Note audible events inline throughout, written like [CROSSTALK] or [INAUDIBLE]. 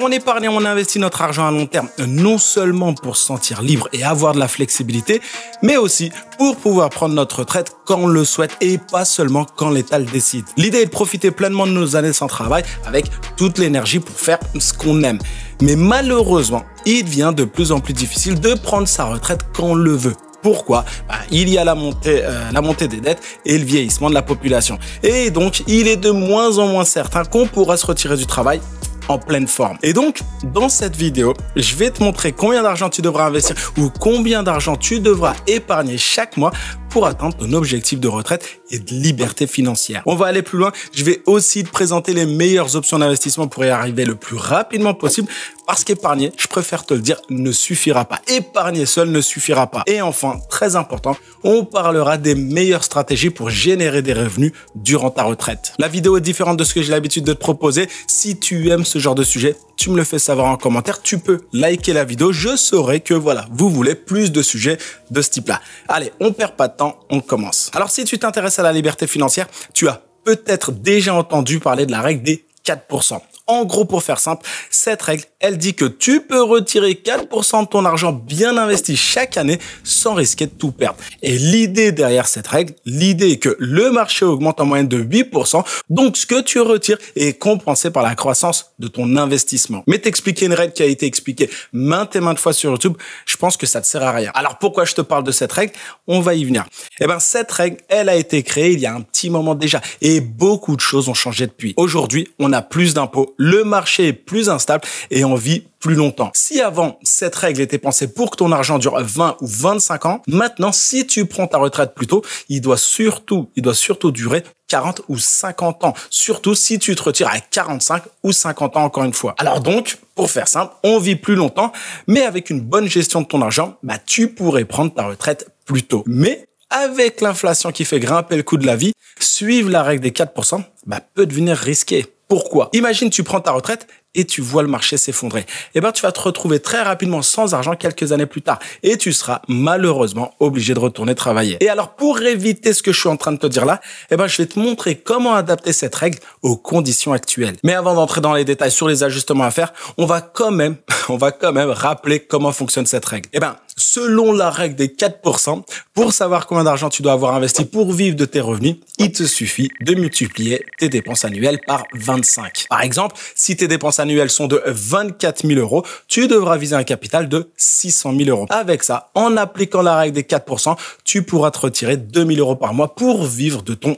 on épargne et on investit notre argent à long terme, non seulement pour se sentir libre et avoir de la flexibilité, mais aussi pour pouvoir prendre notre retraite quand on le souhaite et pas seulement quand l'État le décide. L'idée est de profiter pleinement de nos années sans travail avec toute l'énergie pour faire ce qu'on aime. Mais malheureusement, il devient de plus en plus difficile de prendre sa retraite quand on le veut. Pourquoi bah, Il y a la montée, euh, la montée des dettes et le vieillissement de la population. Et donc, il est de moins en moins certain qu'on pourra se retirer du travail en pleine forme. Et donc, dans cette vidéo, je vais te montrer combien d'argent tu devras investir ou combien d'argent tu devras épargner chaque mois pour atteindre ton objectif de retraite et de liberté financière. On va aller plus loin. Je vais aussi te présenter les meilleures options d'investissement pour y arriver le plus rapidement possible parce qu'épargner, je préfère te le dire, ne suffira pas. Épargner seul ne suffira pas. Et enfin, très important, on parlera des meilleures stratégies pour générer des revenus durant ta retraite. La vidéo est différente de ce que j'ai l'habitude de te proposer. Si tu aimes ce genre de sujet, tu me le fais savoir en commentaire, tu peux liker la vidéo, je saurai que voilà, vous voulez plus de sujets de ce type-là. Allez, on perd pas de temps, on commence. Alors si tu t'intéresses à la liberté financière, tu as peut-être déjà entendu parler de la règle des 4%. En gros, pour faire simple, cette règle, elle dit que tu peux retirer 4% de ton argent bien investi chaque année sans risquer de tout perdre. Et l'idée derrière cette règle, l'idée est que le marché augmente en moyenne de 8%, donc ce que tu retires est compensé par la croissance de ton investissement. Mais t'expliquer une règle qui a été expliquée maintes et maintes fois sur YouTube, je pense que ça te sert à rien. Alors pourquoi je te parle de cette règle On va y venir. Eh ben cette règle, elle a été créée il y a un petit moment déjà et beaucoup de choses ont changé depuis. Aujourd'hui, on a plus d'impôts le marché est plus instable et on vit plus longtemps. Si avant, cette règle était pensée pour que ton argent dure 20 ou 25 ans, maintenant, si tu prends ta retraite plus tôt, il doit surtout, il doit surtout durer 40 ou 50 ans. Surtout si tu te retires à 45 ou 50 ans encore une fois. Alors donc, pour faire simple, on vit plus longtemps, mais avec une bonne gestion de ton argent, bah, tu pourrais prendre ta retraite plus tôt. Mais avec l'inflation qui fait grimper le coût de la vie, suivre la règle des 4%, bah, peut devenir risqué. Pourquoi Imagine, tu prends ta retraite et tu vois le marché s'effondrer. Eh ben, tu vas te retrouver très rapidement sans argent quelques années plus tard et tu seras malheureusement obligé de retourner travailler. Et alors, pour éviter ce que je suis en train de te dire là, eh ben, je vais te montrer comment adapter cette règle aux conditions actuelles. Mais avant d'entrer dans les détails sur les ajustements à faire, on va quand même, [LAUGHS] on va quand même rappeler comment fonctionne cette règle. Eh ben, selon la règle des 4%. Pour savoir combien d'argent tu dois avoir investi pour vivre de tes revenus, il te suffit de multiplier tes dépenses annuelles par 25. Par exemple, si tes dépenses annuelles sont de 24 000 euros, tu devras viser un capital de 600 000 euros. Avec ça, en appliquant la règle des 4%, tu pourras te retirer 2 000 euros par mois pour vivre de ton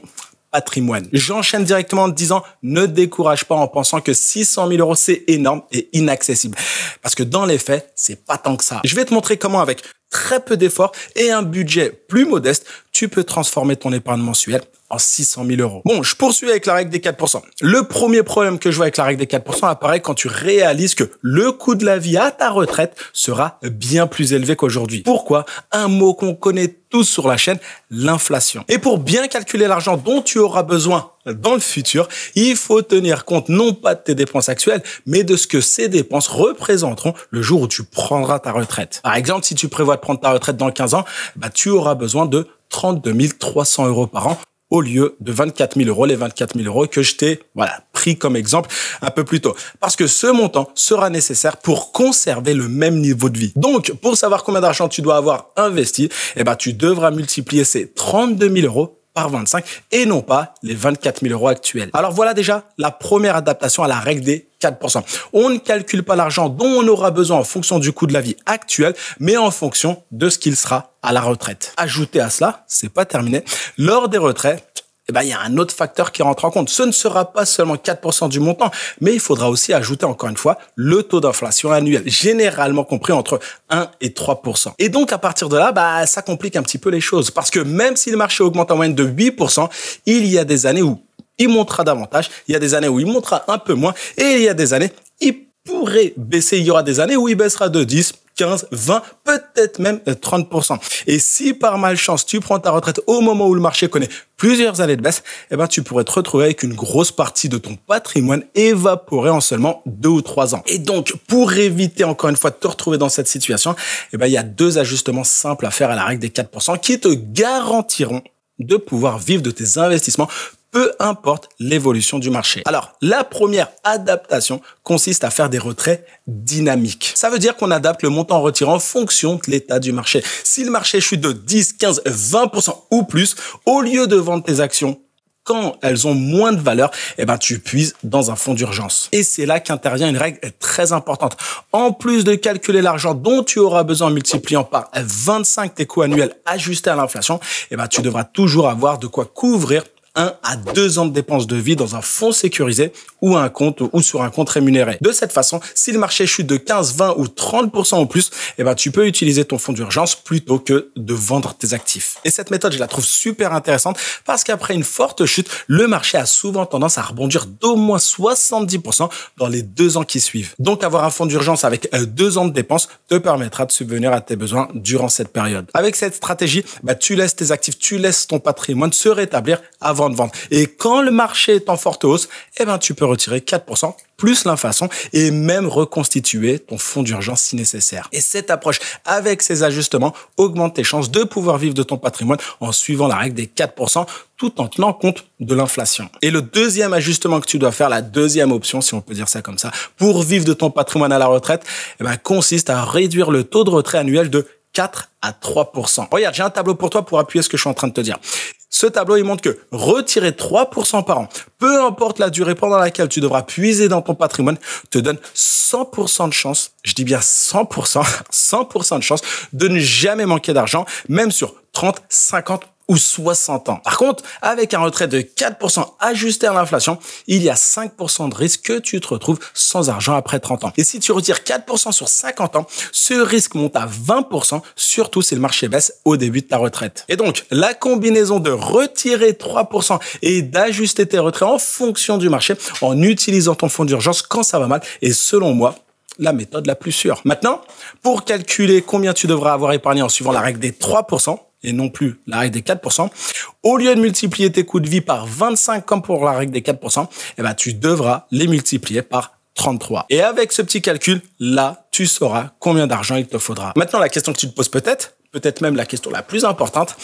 patrimoine. J'enchaîne directement en disant ne décourage pas en pensant que 600 000 euros c'est énorme et inaccessible. Parce que dans les faits, c'est pas tant que ça. Je vais te montrer comment avec très peu d'efforts et un budget plus modeste, tu peux transformer ton épargne mensuelle en 600 000 euros. Bon, je poursuis avec la règle des 4%. Le premier problème que je vois avec la règle des 4% apparaît quand tu réalises que le coût de la vie à ta retraite sera bien plus élevé qu'aujourd'hui. Pourquoi Un mot qu'on connaît tous sur la chaîne, l'inflation. Et pour bien calculer l'argent dont tu auras besoin dans le futur, il faut tenir compte non pas de tes dépenses actuelles, mais de ce que ces dépenses représenteront le jour où tu prendras ta retraite. Par exemple, si tu prévois de prendre ta retraite dans 15 ans, bah, tu auras besoin de 32 300 euros par an au lieu de 24 000 euros, les 24 000 euros que je t'ai voilà, pris comme exemple un peu plus tôt. Parce que ce montant sera nécessaire pour conserver le même niveau de vie. Donc, pour savoir combien d'argent tu dois avoir investi, eh ben, tu devras multiplier ces 32 000 euros par 25 et non pas les 24 000 euros actuels. Alors voilà déjà la première adaptation à la règle des 4%. On ne calcule pas l'argent dont on aura besoin en fonction du coût de la vie actuelle, mais en fonction de ce qu'il sera à la retraite. Ajouté à cela, c'est pas terminé, lors des retraites. Eh ben, il y a un autre facteur qui rentre en compte. Ce ne sera pas seulement 4% du montant, mais il faudra aussi ajouter encore une fois le taux d'inflation annuel, généralement compris entre 1 et 3%. Et donc, à partir de là, bah, ça complique un petit peu les choses parce que même si le marché augmente en moyenne de 8%, il y a des années où il montera davantage, il y a des années où il montera un peu moins et il y a des années, il pourrait baisser, il y aura des années où il baissera de 10, 15, 20, peut-être même 30%. Euh, Et si par malchance tu prends ta retraite au moment où le marché connaît plusieurs années de baisse, eh ben, tu pourrais te retrouver avec une grosse partie de ton patrimoine évaporé en seulement deux ou trois ans. Et donc, pour éviter encore une fois de te retrouver dans cette situation, eh ben, il y a deux ajustements simples à faire à la règle des 4% qui te garantiront de pouvoir vivre de tes investissements peu importe l'évolution du marché. Alors, la première adaptation consiste à faire des retraits dynamiques. Ça veut dire qu'on adapte le montant en retirant en fonction de l'état du marché. Si le marché chute de 10, 15, 20% ou plus, au lieu de vendre tes actions quand elles ont moins de valeur, eh ben tu puises dans un fonds d'urgence. Et c'est là qu'intervient une règle très importante. En plus de calculer l'argent dont tu auras besoin en multipliant par 25 tes coûts annuels ajustés à l'inflation, eh ben tu devras toujours avoir de quoi couvrir à deux ans de dépenses de vie dans un fonds sécurisé ou un compte ou sur un compte rémunéré. De cette façon, si le marché chute de 15, 20 ou 30% ou plus, eh ben, tu peux utiliser ton fonds d'urgence plutôt que de vendre tes actifs. Et cette méthode, je la trouve super intéressante parce qu'après une forte chute, le marché a souvent tendance à rebondir d'au moins 70% dans les deux ans qui suivent. Donc, avoir un fonds d'urgence avec euh, deux ans de dépenses te permettra de subvenir à tes besoins durant cette période. Avec cette stratégie, bah, tu laisses tes actifs, tu laisses ton patrimoine se rétablir avant et quand le marché est en forte hausse, eh ben, tu peux retirer 4% plus l'inflation et même reconstituer ton fonds d'urgence si nécessaire. Et cette approche, avec ces ajustements, augmente tes chances de pouvoir vivre de ton patrimoine en suivant la règle des 4% tout en tenant compte de l'inflation. Et le deuxième ajustement que tu dois faire, la deuxième option, si on peut dire ça comme ça, pour vivre de ton patrimoine à la retraite, eh ben, consiste à réduire le taux de retrait annuel de 4 à 3%. Regarde, j'ai un tableau pour toi pour appuyer ce que je suis en train de te dire. Ce tableau, il montre que retirer 3% par an, peu importe la durée pendant laquelle tu devras puiser dans ton patrimoine, te donne 100% de chance, je dis bien 100%, 100% [LAUGHS] de chance de ne jamais manquer d'argent, même sur 30, 50, ou 60 ans. Par contre, avec un retrait de 4% ajusté à l'inflation, il y a 5% de risque que tu te retrouves sans argent après 30 ans. Et si tu retires 4% sur 50 ans, ce risque monte à 20%, surtout si le marché baisse au début de ta retraite. Et donc, la combinaison de retirer 3% et d'ajuster tes retraits en fonction du marché en utilisant ton fonds d'urgence quand ça va mal est selon moi la méthode la plus sûre. Maintenant, pour calculer combien tu devras avoir épargné en suivant la règle des 3%, et non plus la règle des 4%, au lieu de multiplier tes coûts de vie par 25 comme pour la règle des 4%, eh ben, tu devras les multiplier par 33. Et avec ce petit calcul, là, tu sauras combien d'argent il te faudra. Maintenant, la question que tu te poses peut-être, peut-être même la question la plus importante,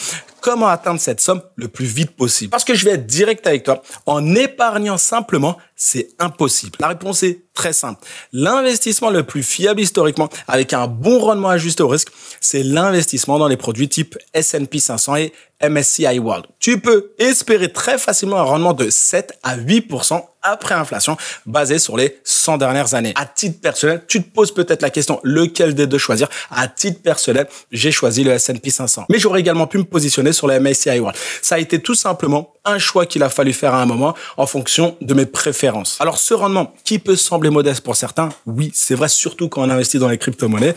comment atteindre cette somme le plus vite possible. Parce que je vais être direct avec toi, en épargnant simplement, c'est impossible. La réponse est très simple. L'investissement le plus fiable historiquement, avec un bon rendement ajusté au risque, c'est l'investissement dans les produits type S&P 500 et MSCI World. Tu peux espérer très facilement un rendement de 7 à 8% après inflation basé sur les 100 dernières années. À titre personnel, tu te poses peut-être la question lequel des deux choisir. À titre personnel, j'ai choisi le S&P 500. Mais j'aurais également pu me positionner sur la MSCI World. Ça a été tout simplement un choix qu'il a fallu faire à un moment en fonction de mes préférences. Alors ce rendement qui peut sembler modeste pour certains, oui, c'est vrai surtout quand on investit dans les crypto-monnaies.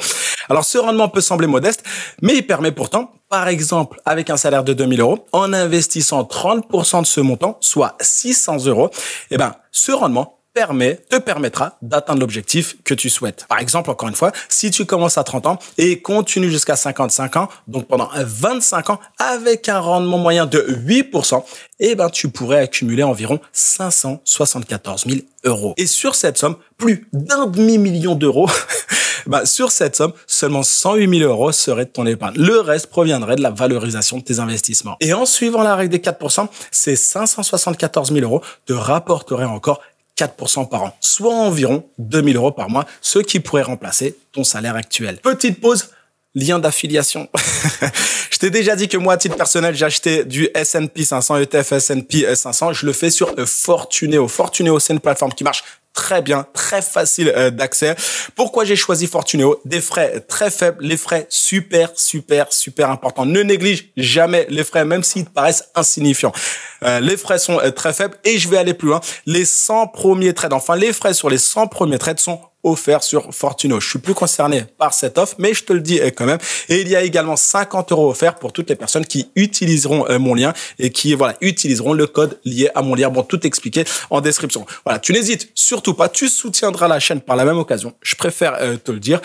Alors ce rendement peut sembler modeste, mais il permet pourtant par exemple, avec un salaire de 2000 euros, en investissant 30% de ce montant, soit 600 euros, eh ben, ce rendement permet, te permettra d'atteindre l'objectif que tu souhaites. Par exemple, encore une fois, si tu commences à 30 ans et continues jusqu'à 55 ans, donc pendant 25 ans, avec un rendement moyen de 8%, eh ben, tu pourrais accumuler environ 574 000 euros. Et sur cette somme, plus d'un demi-million d'euros, [LAUGHS] bah, sur cette somme, seulement 108 000 euros seraient de ton épargne. Le reste proviendrait de la valorisation de tes investissements. Et en suivant la règle des 4%, ces 574 000 euros te rapporteraient encore 4% par an, soit environ 2000 euros par mois, ce qui pourrait remplacer ton salaire actuel. Petite pause, lien d'affiliation. [LAUGHS] je t'ai déjà dit que moi, titre personnel, j'ai acheté du S&P 500, ETF S&P 500. Je le fais sur Fortuneo. Fortuneo, c'est une plateforme qui marche très bien, très facile euh, d'accès. Pourquoi j'ai choisi Fortuneo Des frais très faibles, les frais super, super, super importants. Ne néglige jamais les frais, même s'ils te paraissent insignifiants. Euh, les frais sont euh, très faibles et je vais aller plus loin. Les 100 premiers trades, enfin les frais sur les 100 premiers trades sont offert sur Fortuno. Je suis plus concerné par cette offre, mais je te le dis euh, quand même. Et il y a également 50 euros offerts pour toutes les personnes qui utiliseront euh, mon lien et qui voilà utiliseront le code lié à mon lien. Bon, tout expliqué en description. Voilà, tu n'hésites surtout pas. Tu soutiendras la chaîne par la même occasion. Je préfère euh, te le dire.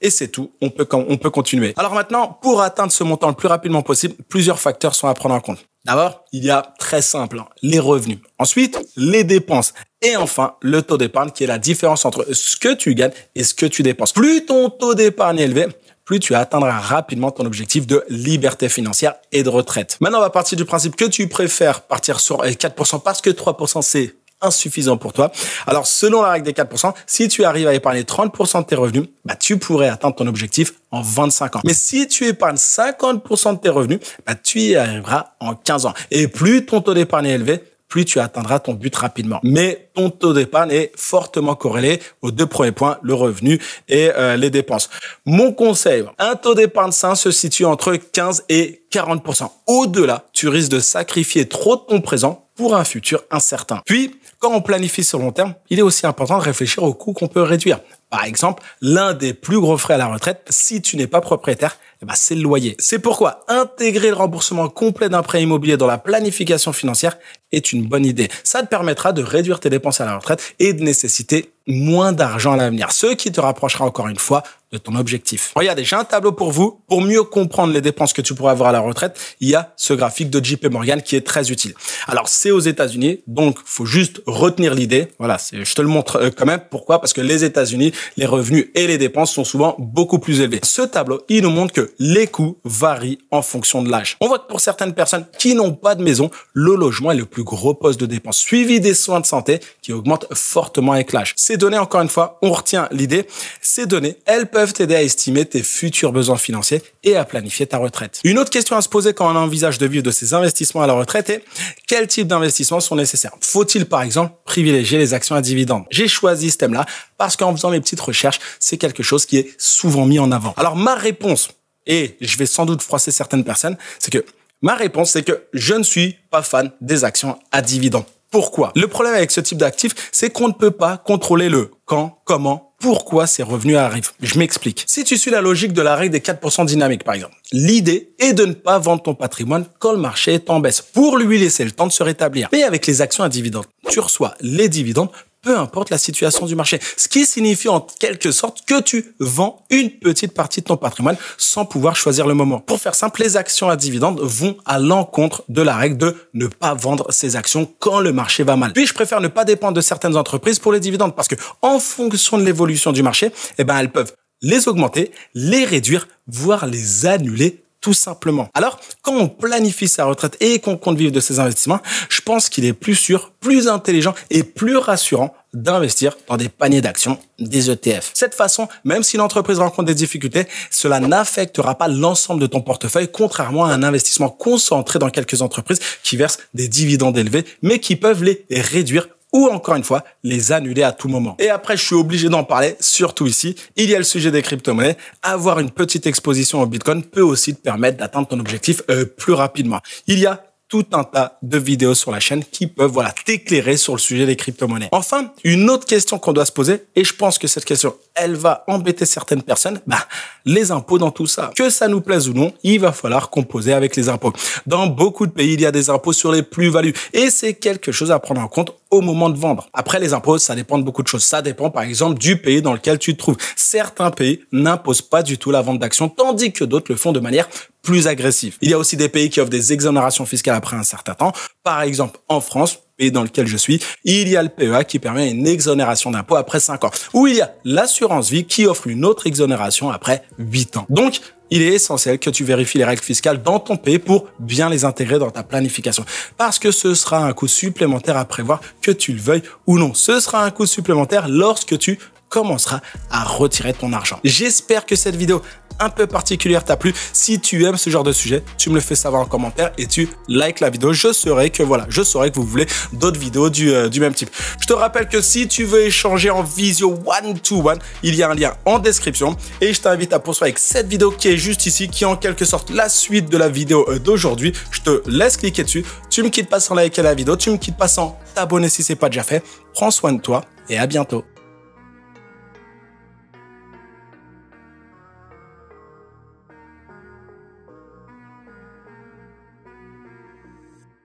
Et c'est tout. On peut on peut continuer. Alors maintenant, pour atteindre ce montant le plus rapidement possible, plusieurs facteurs sont à prendre en compte. D'abord, il y a très simple, hein, les revenus. Ensuite, les dépenses. Et enfin, le taux d'épargne qui est la différence entre ce que tu gagnes et ce que tu dépenses. Plus ton taux d'épargne est élevé, plus tu atteindras rapidement ton objectif de liberté financière et de retraite. Maintenant, on va partir du principe que tu préfères partir sur 4% euh, parce que 3% c'est insuffisant pour toi. Alors, selon la règle des 4%, si tu arrives à épargner 30% de tes revenus, bah, tu pourrais atteindre ton objectif en 25 ans. Mais si tu épargnes 50% de tes revenus, bah, tu y arriveras en 15 ans. Et plus ton taux d'épargne est élevé, plus tu atteindras ton but rapidement. Mais ton taux d'épargne est fortement corrélé aux deux premiers points, le revenu et euh, les dépenses. Mon conseil, un taux d'épargne sain se situe entre 15 et 40%. Au-delà, tu risques de sacrifier trop de ton présent pour un futur incertain. Puis, quand on planifie sur long terme, il est aussi important de réfléchir aux coûts qu'on peut réduire. Par exemple, l'un des plus gros frais à la retraite, si tu n'es pas propriétaire, eh ben, c'est le loyer. C'est pourquoi intégrer le remboursement complet d'un prêt immobilier dans la planification financière est une bonne idée. Ça te permettra de réduire tes dépenses à la retraite et de nécessiter moins d'argent à l'avenir, ce qui te rapprochera encore une fois de ton objectif. Regardez, j'ai un tableau pour vous. Pour mieux comprendre les dépenses que tu pourras avoir à la retraite, il y a ce graphique de JP Morgan qui est très utile. Alors, c'est aux États-Unis, donc faut juste retenir l'idée. Voilà, je te le montre euh, quand même. Pourquoi Parce que les États-Unis, les revenus et les dépenses sont souvent beaucoup plus élevés. Ce tableau, il nous montre que les coûts varient en fonction de l'âge. On voit que pour certaines personnes qui n'ont pas de maison, le logement est le plus gros poste de dépenses suivi des soins de santé qui augmentent fortement avec l'âge. Ces données, encore une fois, on retient l'idée. Ces données, elles t'aider à estimer tes futurs besoins financiers et à planifier ta retraite. Une autre question à se poser quand on envisage de vivre de ses investissements à la retraite est quel type d'investissements sont nécessaires Faut-il par exemple privilégier les actions à dividendes J'ai choisi ce thème-là parce qu'en faisant mes petites recherches, c'est quelque chose qui est souvent mis en avant. Alors ma réponse, et je vais sans doute froisser certaines personnes, c'est que ma réponse, c'est que je ne suis pas fan des actions à dividendes. Pourquoi Le problème avec ce type d'actifs, c'est qu'on ne peut pas contrôler le quand, comment, pourquoi ces revenus arrivent. Je m'explique. Si tu suis la logique de la règle des 4% dynamique, par exemple, l'idée est de ne pas vendre ton patrimoine quand le marché est en baisse pour lui laisser le temps de se rétablir. Mais avec les actions à dividendes, tu reçois les dividendes peu importe la situation du marché. Ce qui signifie en quelque sorte que tu vends une petite partie de ton patrimoine sans pouvoir choisir le moment. Pour faire simple, les actions à dividendes vont à l'encontre de la règle de ne pas vendre ses actions quand le marché va mal. Puis je préfère ne pas dépendre de certaines entreprises pour les dividendes parce que en fonction de l'évolution du marché, eh ben elles peuvent les augmenter, les réduire, voire les annuler tout simplement. Alors, quand on planifie sa retraite et qu'on compte vivre de ses investissements, je pense qu'il est plus sûr, plus intelligent et plus rassurant d'investir dans des paniers d'actions, des ETF. Cette façon, même si l'entreprise rencontre des difficultés, cela n'affectera pas l'ensemble de ton portefeuille, contrairement à un investissement concentré dans quelques entreprises qui versent des dividendes élevés, mais qui peuvent les réduire ou encore une fois les annuler à tout moment. Et après, je suis obligé d'en parler, surtout ici. Il y a le sujet des crypto-monnaies. Avoir une petite exposition au Bitcoin peut aussi te permettre d'atteindre ton objectif euh, plus rapidement. Il y a tout un tas de vidéos sur la chaîne qui peuvent voilà t'éclairer sur le sujet des crypto-monnaies. Enfin, une autre question qu'on doit se poser, et je pense que cette question, elle va embêter certaines personnes, bah, les impôts dans tout ça. Que ça nous plaise ou non, il va falloir composer avec les impôts. Dans beaucoup de pays, il y a des impôts sur les plus-values, et c'est quelque chose à prendre en compte au moment de vendre. Après, les impôts, ça dépend de beaucoup de choses. Ça dépend, par exemple, du pays dans lequel tu te trouves. Certains pays n'imposent pas du tout la vente d'actions, tandis que d'autres le font de manière plus agressive. Il y a aussi des pays qui offrent des exonérations fiscales après un certain temps. Par exemple, en France, et dans lequel je suis, il y a le PEA qui permet une exonération d'impôt après 5 ans, ou il y a l'assurance vie qui offre une autre exonération après 8 ans. Donc, il est essentiel que tu vérifies les règles fiscales dans ton pays pour bien les intégrer dans ta planification. Parce que ce sera un coût supplémentaire à prévoir, que tu le veuilles ou non. Ce sera un coût supplémentaire lorsque tu commenceras à retirer ton argent. J'espère que cette vidéo un peu particulière t'a plu, si tu aimes ce genre de sujet, tu me le fais savoir en commentaire et tu likes la vidéo. Je saurai que voilà, je saurai que vous voulez d'autres vidéos du, euh, du même type. Je te rappelle que si tu veux échanger en visio one-to-one, il y a un lien en description et je t'invite à poursuivre avec cette vidéo qui est juste ici, qui est en quelque sorte la suite de la vidéo euh, d'aujourd'hui. Je te laisse cliquer dessus. Tu me quittes pas sans liker la vidéo, tu me quittes pas sans t'abonner si c'est pas déjà fait. Prends soin de toi et à bientôt.